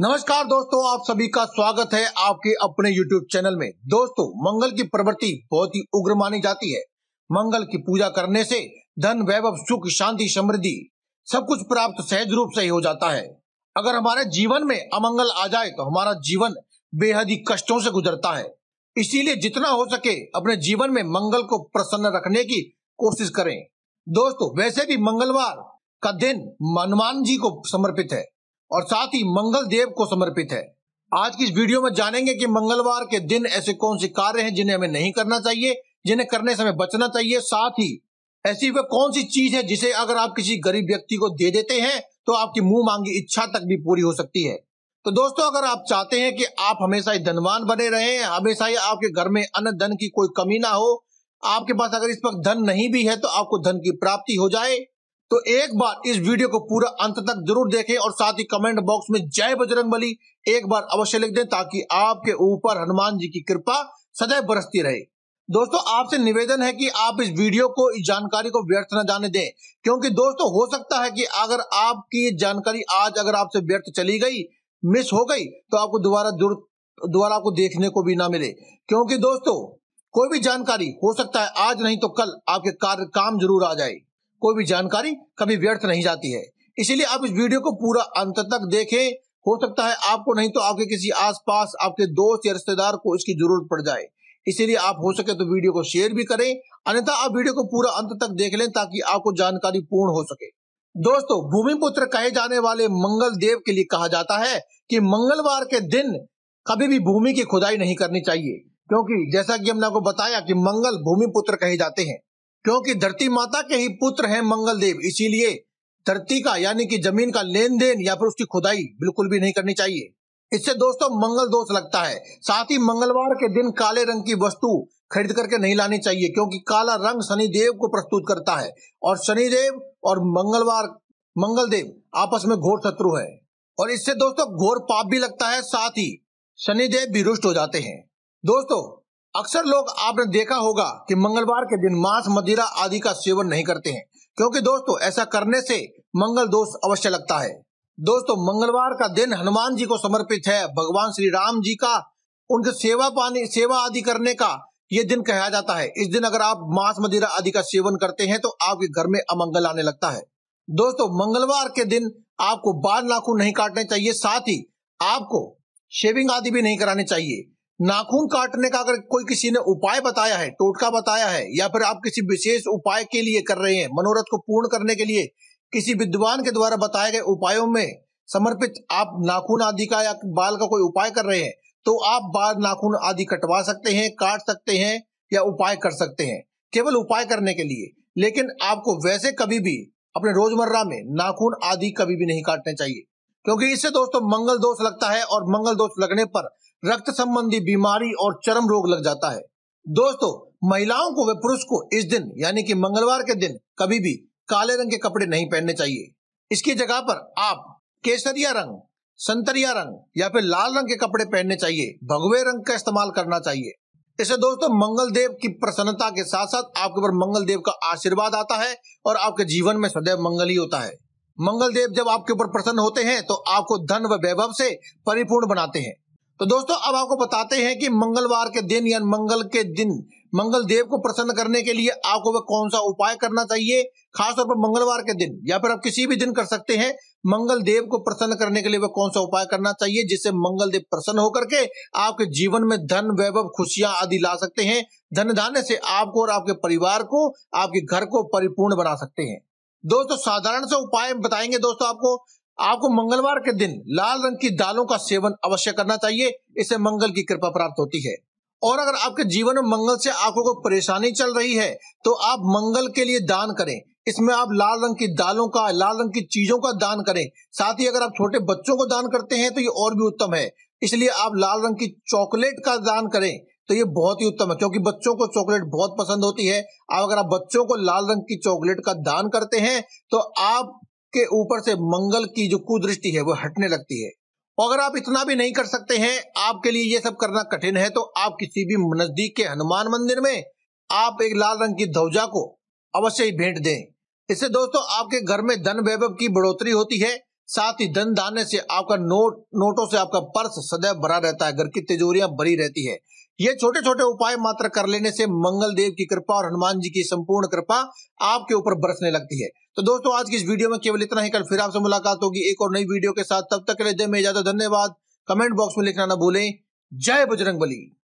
नमस्कार दोस्तों आप सभी का स्वागत है आपके अपने YouTube चैनल में दोस्तों मंगल की प्रवृत्ति बहुत ही उग्र मानी जाती है मंगल की पूजा करने से धन वैभव सुख शांति समृद्धि सब कुछ प्राप्त सहज रूप से ही हो जाता है अगर हमारे जीवन में अमंगल आ जाए तो हमारा जीवन बेहद ही कष्टों से गुजरता है इसीलिए जितना हो सके अपने जीवन में मंगल को प्रसन्न रखने की कोशिश करें दोस्तों वैसे भी मंगलवार का दिन हनुमान जी को समर्पित है और साथ ही मंगल देव को समर्पित है आज की इस वीडियो में जानेंगे कि मंगलवार के दिन ऐसे कौन से कार्य हैं जिन्हें हमें नहीं करना चाहिए जिन्हें करने से हमें बचना चाहिए साथ ही ऐसी वह कौन सी चीज है जिसे अगर आप किसी गरीब व्यक्ति को दे देते हैं तो आपकी मुंह मांगी इच्छा तक भी पूरी हो सकती है तो दोस्तों अगर आप चाहते हैं कि आप हमेशा ही धनवान बने रहे हमेशा ही आपके घर में अन्न धन की कोई कमी ना हो आपके पास अगर इस वक्त धन नहीं भी है तो आपको धन की प्राप्ति हो जाए तो एक बार इस वीडियो को पूरा अंत तक जरूर देखें और साथ ही कमेंट बॉक्स में जय बजरंग बली एक बार अवश्य लिख दें ताकि आपके ऊपर हनुमान जी की कृपा सदैव बरसती रहे दोस्तों आपसे निवेदन है कि आप इस वीडियो को इस जानकारी को व्यर्थ न जाने दें क्योंकि दोस्तों हो सकता है कि अगर आपकी जानकारी आज अगर आपसे व्यर्थ चली गई मिस हो गई तो आपको दोबारा दोबारा आपको देखने को भी ना मिले क्योंकि दोस्तों कोई भी जानकारी हो सकता है आज नहीं तो कल आपके कार्य काम जरूर आ जाए कोई भी जानकारी कभी व्यर्थ नहीं जाती है इसीलिए आप इस वीडियो को पूरा अंत तक देखें हो सकता है आपको नहीं तो आपके किसी आसपास आपके दोस्त या रिश्तेदार को इसकी जरूरत पड़ जाए इसीलिए आप हो सके तो वीडियो को शेयर भी करें अन्यथा आप वीडियो को पूरा अंत तक देख लें ताकि आपको जानकारी पूर्ण हो सके दोस्तों भूमिपुत्र कहे जाने वाले मंगल देव के लिए कहा जाता है कि मंगलवार के दिन कभी भी भूमि की खुदाई नहीं करनी चाहिए क्योंकि जैसा कि हमने आपको बताया कि मंगल भूमिपुत्र कहे जाते हैं क्योंकि धरती माता के ही पुत्र हैं मंगलदेव इसीलिए धरती का यानी कि जमीन का लेन देन या फिर उसकी खुदाई बिल्कुल भी नहीं करनी चाहिए इससे दोस्तों मंगल दोष लगता है साथ ही मंगलवार के दिन काले रंग की वस्तु खरीद करके नहीं लानी चाहिए क्योंकि काला रंग शनिदेव को प्रस्तुत करता है और शनिदेव और मंगलवार मंगलदेव आपस में घोर शत्रु है और इससे दोस्तों घोर पाप भी लगता है साथ ही शनिदेव भी रुष्ट हो जाते हैं दोस्तों अक्सर लोग आपने देखा होगा कि मंगलवार के दिन मांस मदिरा आदि का सेवन नहीं करते हैं क्योंकि दोस्तों ऐसा करने से मंगल दोष अवश्य लगता है दोस्तों मंगलवार का दिन हनुमान जी को समर्पित है भगवान श्री राम जी का उनके सेवा पानी सेवा आदि करने का ये दिन कहा जाता है इस दिन अगर आप मांस मदिरा आदि का सेवन करते हैं तो आपके घर में अमंगल आने लगता है दोस्तों मंगलवार के दिन आपको बाल नाखून नहीं काटने चाहिए साथ ही आपको शेविंग आदि भी नहीं कराने चाहिए नाखून काटने का अगर कोई किसी ने उपाय बताया है टोटका बताया है या फिर आप किसी विशेष उपाय के लिए कर रहे हैं मनोरथ को पूर्ण करने के लिए किसी विद्वान के द्वारा बताए गए उपायों में समर्पित आप नाखून आदि का या बाल का कोई उपाय कर रहे हैं तो आप बाल नाखून आदि कटवा सकते हैं काट सकते हैं या उपाय कर सकते हैं केवल उपाय करने के लिए लेकिन आपको वैसे कभी भी अपने रोजमर्रा में नाखून आदि कभी भी नहीं काटने चाहिए क्योंकि इससे दोस्तों मंगल दोष लगता है और मंगल दोष लगने पर रक्त संबंधी बीमारी और चरम रोग लग जाता है दोस्तों महिलाओं को व पुरुष को इस दिन यानी कि मंगलवार के दिन कभी भी काले रंग के कपड़े नहीं पहनने चाहिए इसकी जगह पर आप केसरिया रंग संतरिया रंग या फिर लाल रंग के कपड़े पहनने चाहिए भगवे रंग का इस्तेमाल करना चाहिए इसे दोस्तों मंगल देव की प्रसन्नता के साथ साथ आपके ऊपर मंगल देव का आशीर्वाद आता है और आपके जीवन में सदैव मंगल ही होता है मंगल देव जब आपके ऊपर प्रसन्न होते हैं तो आपको धन व वैभव से परिपूर्ण बनाते हैं तो दोस्तों अब आपको बताते हैं कि मंगलवार के दिन या मंगल के दिन मंगल देव को प्रसन्न करने के लिए आपको वह कौन सा उपाय करना चाहिए खासतौर पर मंगलवार के दिन या फिर आप किसी भी दिन कर सकते हैं मंगल देव को प्रसन्न करने के लिए वह कौन सा उपाय करना चाहिए जिससे मंगल देव प्रसन्न होकर के आपके जीवन में धन वैभव खुशियां आदि ला सकते हैं धन धान्य से आपको और आपके परिवार को आपके घर को परिपूर्ण बना सकते हैं दोस्तों साधारण से उपाय बताएंगे दोस्तों आपको आपको मंगलवार के दिन लाल रंग की दालों का सेवन अवश्य करना चाहिए इससे मंगल की कृपा प्राप्त होती है और अगर आपके जीवन में मंगल से आपको कोई परेशानी चल रही है तो आप मंगल के लिए दान करें इसमें आप लाल रंग की दालों का लाल रंग की चीजों का दान करें साथ ही अगर आप छोटे बच्चों को दान करते हैं तो ये और भी उत्तम है इसलिए आप लाल रंग की चॉकलेट का दान करें तो ये बहुत ही उत्तम है क्योंकि बच्चों को चॉकलेट बहुत पसंद होती है अगर आप बच्चों को लाल रंग की चॉकलेट का दान करते हैं तो आप के ऊपर से मंगल की जो कुदृष्टि है वो हटने लगती है अगर आप इतना भी नहीं कर सकते हैं आपके लिए ये सब करना कठिन है तो आप किसी भी नजदीक के हनुमान मंदिर में आप एक लाल रंग की ध्वजा को अवश्य ही भेंट दें इससे दोस्तों आपके घर में धन वैभव की बढ़ोतरी होती है साथ ही धन धान्य से आपका नोट नोटों से आपका पर्स सदैव भरा रहता है घर की तिजोरियां भरी रहती है ये छोटे छोटे उपाय मात्र कर लेने से मंगल देव की कृपा और हनुमान जी की संपूर्ण कृपा आपके ऊपर बरसने लगती है तो दोस्तों आज की इस वीडियो में केवल इतना ही कल फिर आपसे मुलाकात होगी एक और नई वीडियो के साथ तब तक के लिए जय में ज्यादा धन्यवाद कमेंट बॉक्स में लिखना ना भूलें जय बजरंग बली